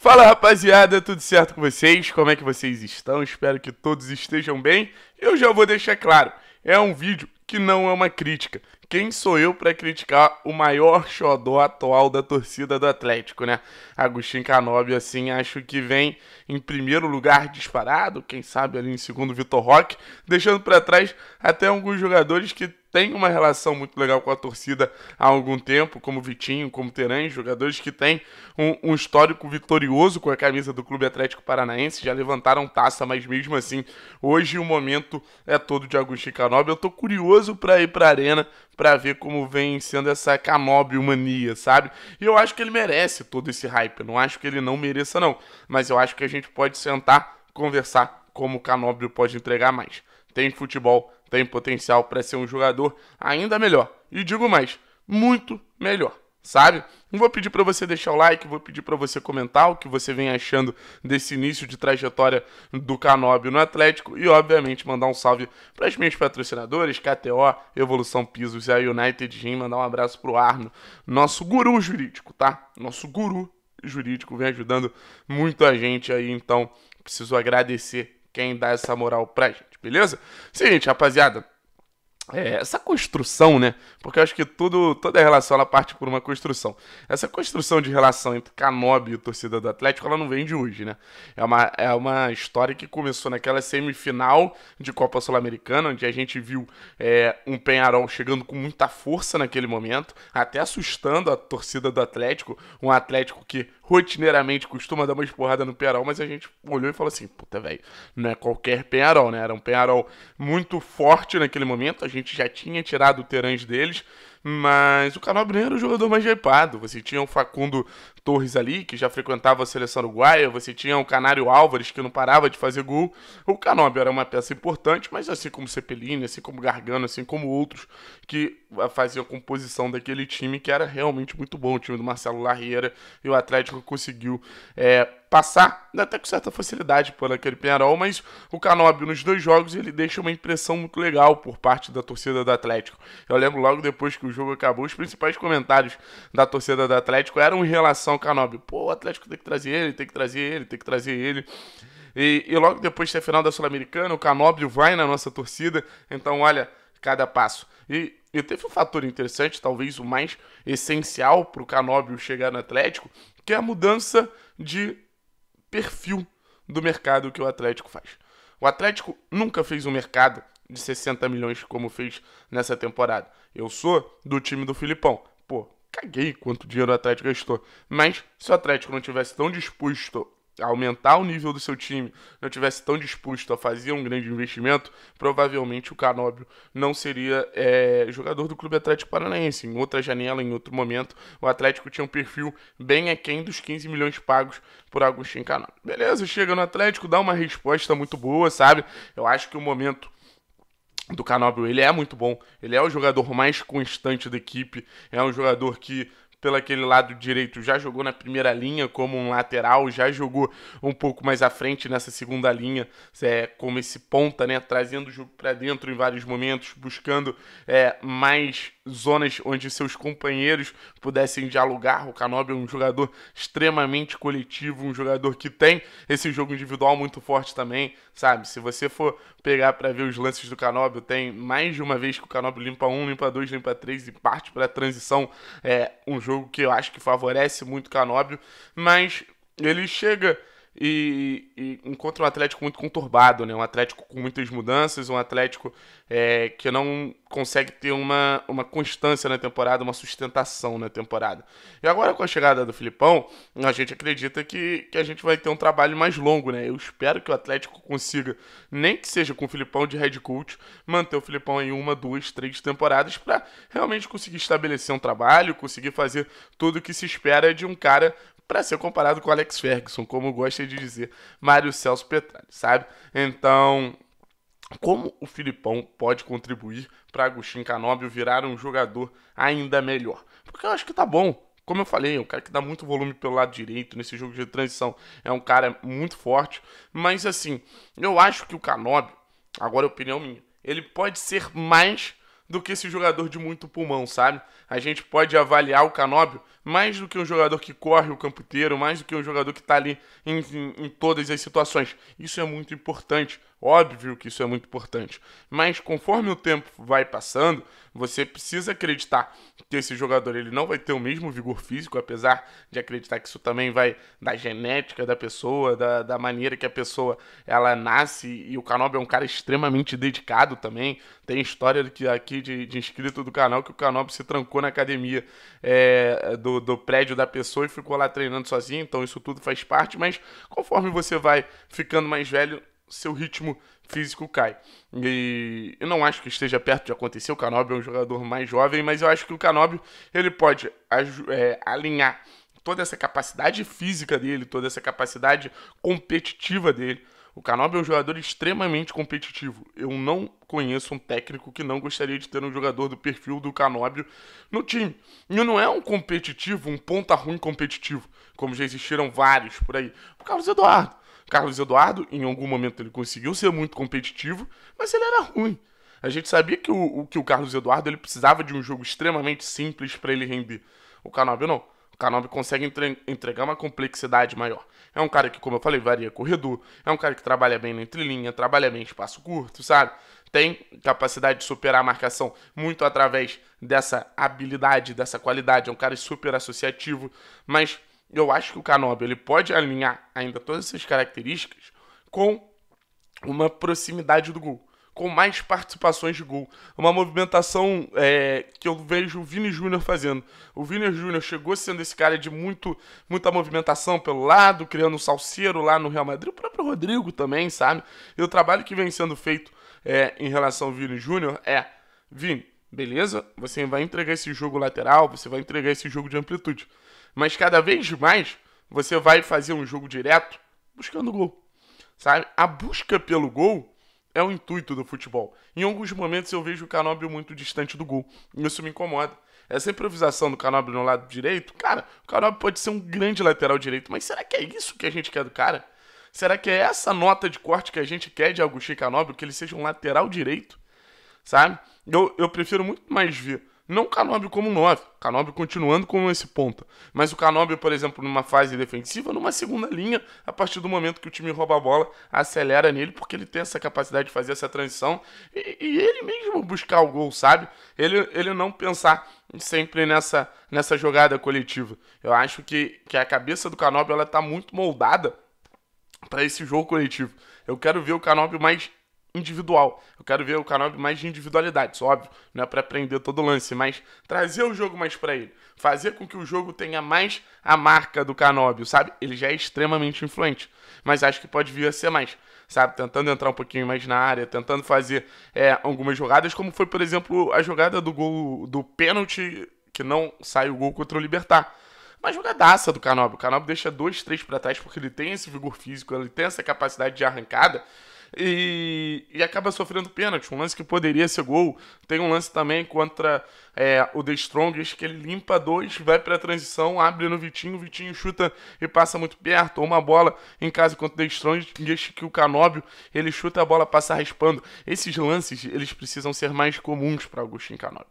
Fala rapaziada, tudo certo com vocês? Como é que vocês estão? Espero que todos estejam bem. Eu já vou deixar claro, é um vídeo que não é uma crítica. Quem sou eu para criticar o maior xodó atual da torcida do Atlético, né? Agostinho Canobi, assim, acho que vem em primeiro lugar disparado, quem sabe ali em segundo Vitor Roque, deixando para trás até alguns jogadores que tem uma relação muito legal com a torcida há algum tempo, como Vitinho, como Teran, jogadores que têm um, um, histórico vitorioso com a camisa do Clube Atlético Paranaense, já levantaram taça, mas mesmo assim, hoje o momento é todo de Agostinho Canobi. Eu tô curioso para ir pra Arena para ver como vem sendo essa Canóbio mania, sabe? E eu acho que ele merece todo esse hype, eu não acho que ele não mereça não, mas eu acho que a gente pode sentar, conversar como o Canóbio pode entregar mais. Tem futebol tem potencial para ser um jogador ainda melhor. E digo mais, muito melhor, sabe? Não vou pedir para você deixar o like, vou pedir para você comentar o que você vem achando desse início de trajetória do Canóbio no Atlético e, obviamente, mandar um salve para as minhas patrocinadoras, KTO, Evolução Pisos e a United Gym, mandar um abraço para o Arno, nosso guru jurídico, tá? Nosso guru jurídico vem ajudando muito a gente aí, então preciso agradecer quem dá essa moral pra gente, beleza? Seguinte, rapaziada é, essa construção, né? Porque eu acho que tudo, toda relação ela parte por uma construção. Essa construção de relação entre Canobi e o torcida do Atlético, ela não vem de hoje, né? É uma, é uma história que começou naquela semifinal de Copa Sul-Americana, onde a gente viu é, um Penharol chegando com muita força naquele momento, até assustando a torcida do Atlético, um Atlético que rotineiramente costuma dar uma esporrada no Penharol, mas a gente olhou e falou assim, puta, velho, não é qualquer Penharol, né? Era um Penharol muito forte naquele momento, a gente gente já tinha tirado o Terãs deles, mas o Calabria era o jogador mais hypado. Você tinha o Facundo Torres ali, que já frequentava a seleção uruguaia, você tinha o Canário Álvares, que não parava de fazer gol. O Canóbio era uma peça importante, mas assim como Cepelini, assim como Gargano, assim como outros que faziam a composição daquele time, que era realmente muito bom, o time do Marcelo Larreira, e o Atlético conseguiu é, passar, até com certa facilidade, por aquele Penharol, mas o Canóbio nos dois jogos ele deixa uma impressão muito legal por parte da torcida do Atlético. Eu lembro logo depois que o jogo acabou, os principais comentários da torcida do Atlético eram em relação o Canóbio. Pô, o Atlético tem que trazer ele, tem que trazer ele, tem que trazer ele. E, e logo depois da final da Sul-Americana, o Canóbio vai na nossa torcida. Então, olha, cada passo. E, e teve um fator interessante, talvez o mais essencial para o Canóbio chegar no Atlético, que é a mudança de perfil do mercado que o Atlético faz. O Atlético nunca fez um mercado de 60 milhões como fez nessa temporada. Eu sou do time do Filipão caguei quanto dinheiro o Atlético gastou. Mas se o Atlético não tivesse tão disposto a aumentar o nível do seu time, não tivesse tão disposto a fazer um grande investimento, provavelmente o Canóbio não seria é, jogador do Clube Atlético Paranaense. Em outra janela, em outro momento, o Atlético tinha um perfil bem aquém dos 15 milhões pagos por Agostinho Canóbio. Beleza, chega no Atlético, dá uma resposta muito boa, sabe? Eu acho que o momento do Canobio, ele é muito bom, ele é o jogador mais constante da equipe, é um jogador que pelo aquele lado direito, já jogou na primeira linha como um lateral, já jogou um pouco mais à frente nessa segunda linha, é, como esse ponta, né, trazendo o jogo para dentro em vários momentos, buscando é, mais zonas onde seus companheiros pudessem dialogar. O Canobi é um jogador extremamente coletivo, um jogador que tem esse jogo individual muito forte também, sabe? Se você for pegar para ver os lances do Canobi, tem mais de uma vez que o Canobi limpa um, limpa dois, limpa três e parte para a transição, é um jogo que eu acho que favorece muito o Canóbio, mas ele chega e, e encontra um Atlético muito conturbado, né? Um Atlético com muitas mudanças, um Atlético é, que não consegue ter uma, uma constância na temporada, uma sustentação na temporada. E agora com a chegada do Filipão, a gente acredita que, que a gente vai ter um trabalho mais longo, né? Eu espero que o Atlético consiga, nem que seja com o Filipão de Red coach, manter o Filipão em uma, duas, três temporadas para realmente conseguir estabelecer um trabalho, conseguir fazer tudo o que se espera de um cara para ser comparado com Alex Ferguson, como gosta de dizer Mário Celso Petralha, sabe? Então, como o Filipão pode contribuir para Agostinho Canóbio virar um jogador ainda melhor? Porque eu acho que tá bom. Como eu falei, é um cara que dá muito volume pelo lado direito nesse jogo de transição. É um cara muito forte. Mas assim, eu acho que o Canóbio, agora é opinião minha, ele pode ser mais do que esse jogador de muito pulmão, sabe? A gente pode avaliar o Canóbio mais do que um jogador que corre o campo inteiro, mais do que um jogador que está ali em, em, em todas as situações. Isso é muito importante Óbvio que isso é muito importante, mas conforme o tempo vai passando, você precisa acreditar que esse jogador ele não vai ter o mesmo vigor físico, apesar de acreditar que isso também vai da genética da pessoa, da, da maneira que a pessoa ela nasce. E o Canob é um cara extremamente dedicado também. Tem história aqui de, de inscrito do canal que o Canob se trancou na academia é, do, do prédio da pessoa e ficou lá treinando sozinho. Então isso tudo faz parte, mas conforme você vai ficando mais velho, seu ritmo físico cai. E eu não acho que esteja perto de acontecer. O Canóbio é um jogador mais jovem, mas eu acho que o Canóbio ele pode é, alinhar toda essa capacidade física dele, toda essa capacidade competitiva dele. O Canóbio é um jogador extremamente competitivo. Eu não conheço um técnico que não gostaria de ter um jogador do perfil do Canóbio no time. E não é um competitivo, um ponta ruim competitivo, como já existiram vários por aí. O Carlos Eduardo. Carlos Eduardo, em algum momento ele conseguiu ser muito competitivo, mas ele era ruim. A gente sabia que o, que o Carlos Eduardo ele precisava de um jogo extremamente simples para ele render. O Canobi não. O Canobi consegue entre, entregar uma complexidade maior. É um cara que, como eu falei, varia corredor. É um cara que trabalha bem na entrelinha, trabalha bem em espaço curto, sabe? Tem capacidade de superar a marcação muito através dessa habilidade, dessa qualidade. É um cara super associativo, mas eu acho que o Canóbio ele pode alinhar ainda todas essas características com uma proximidade do gol, com mais participações de gol. Uma movimentação é, que eu vejo o Vini Júnior fazendo. O Vini Júnior chegou sendo esse cara de muito, muita movimentação pelo lado, criando um salseiro lá no Real Madrid, o próprio Rodrigo também, sabe? E o trabalho que vem sendo feito é, em relação ao Vini Júnior é: Vini, beleza, você vai entregar esse jogo lateral, você vai entregar esse jogo de amplitude. Mas cada vez mais você vai fazer um jogo direto buscando gol. Sabe? A busca pelo gol é o intuito do futebol. Em alguns momentos eu vejo o Canóbio muito distante do gol. E isso me incomoda. Essa improvisação do Canóbio no lado direito, cara, o Canóbio pode ser um grande lateral direito, mas será que é isso que a gente quer do cara? Será que é essa nota de corte que a gente quer de Agostinho Canóbio, que ele seja um lateral direito? Sabe? Eu, eu prefiro muito mais ver não o Canobre como 9, o Canobre continuando como esse ponta. Mas o Canobre, por exemplo, numa fase defensiva, numa segunda linha, a partir do momento que o time rouba a bola, acelera nele, porque ele tem essa capacidade de fazer essa transição e, e ele mesmo buscar o gol, sabe? Ele, ele não pensar sempre nessa, nessa jogada coletiva. Eu acho que, que a cabeça do Canobre ela tá muito moldada para esse jogo coletivo. Eu quero ver o Canopio mais individual. Eu quero ver o canal mais de individualidades, óbvio, não é para aprender todo lance, mas trazer o jogo mais para ele, fazer com que o jogo tenha mais a marca do Canóbio, sabe? Ele já é extremamente influente, mas acho que pode vir a ser mais, sabe? Tentando entrar um pouquinho mais na área, tentando fazer é, algumas jogadas, como foi, por exemplo, a jogada do gol do pênalti que não sai o gol contra o Libertar. Uma jogadaça do Canóbio. O Canóbio deixa dois, três para trás porque ele tem esse vigor físico, ele tem essa capacidade de arrancada e, e acaba sofrendo pênalti. Um lance que poderia ser gol. Tem um lance também contra é, o The Strongest, que ele limpa dois, vai para a transição, abre no Vitinho, o Vitinho chuta e passa muito perto. Ou uma bola em casa contra o The Strongest, que o Canóbio, ele chuta a bola, passa raspando. Esses lances, eles precisam ser mais comuns para Agostinho Canóbio,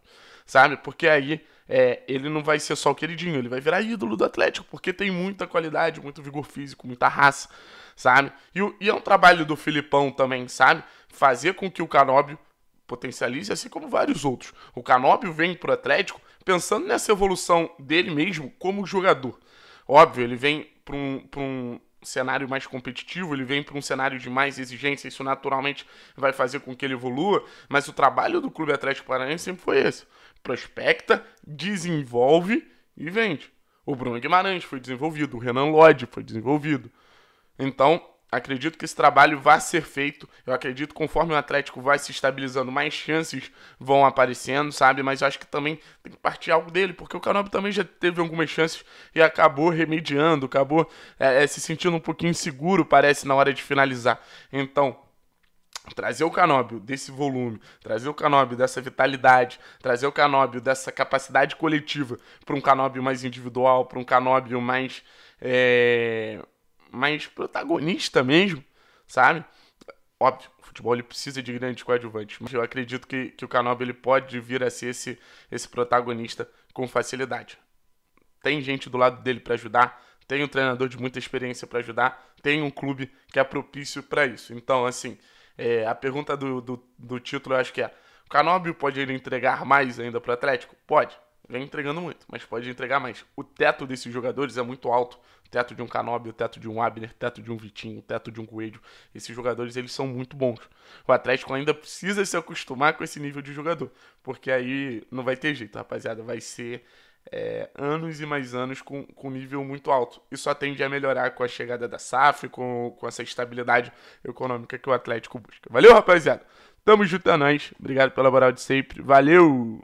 sabe? Porque aí é, ele não vai ser só o queridinho, ele vai virar ídolo do Atlético, porque tem muita qualidade, muito vigor físico, muita raça, sabe? E, e é um trabalho do Filipão também, sabe? Fazer com que o Canóbio potencialize, assim como vários outros. O Canóbio vem pro Atlético pensando nessa evolução dele mesmo como jogador. Óbvio, ele vem para um, pra um, cenário mais competitivo, ele vem para um cenário de mais exigência, isso naturalmente vai fazer com que ele evolua, mas o trabalho do Clube Atlético Paranaense sempre foi esse: prospecta, desenvolve e vende. O Bruno Guimarães foi desenvolvido, o Renan Lodge foi desenvolvido. Então, acredito que esse trabalho vai ser feito. Eu acredito conforme o Atlético vai se estabilizando, mais chances vão aparecendo, sabe? Mas eu acho que também tem que partir algo dele, porque o Canobi também já teve algumas chances e acabou remediando, acabou é, é, se sentindo um pouquinho inseguro parece, na hora de finalizar. Então, Trazer o Canóbio desse volume, trazer o Canóbio dessa vitalidade, trazer o Canóbio dessa capacidade coletiva para um Canóbio mais individual, para um Canóbio mais é, mais protagonista mesmo, sabe? Óbvio, o futebol ele precisa de grandes coadjuvantes, mas eu acredito que, que o Canob ele pode vir a ser esse, esse protagonista com facilidade. Tem gente do lado dele para ajudar, tem um treinador de muita experiência para ajudar, tem um clube que é propício para isso. Então, assim, é, a pergunta do, do, do, título eu acho que é: o Canóbio pode ele entregar mais ainda para o Atlético? Pode, vem entregando muito, mas pode entregar mais. O teto desses jogadores é muito alto teto de um o teto de um Abner, teto de um Vitinho, teto de um Coelho. Esses jogadores eles são muito bons. O Atlético ainda precisa se acostumar com esse nível de jogador, porque aí não vai ter jeito, rapaziada. Vai ser é, anos e mais anos com, com nível muito alto. E só tende a melhorar com a chegada da SAF, com, com essa estabilidade econômica que o Atlético busca. Valeu, rapaziada! Tamo junto a é nós. Obrigado pela moral de sempre. Valeu!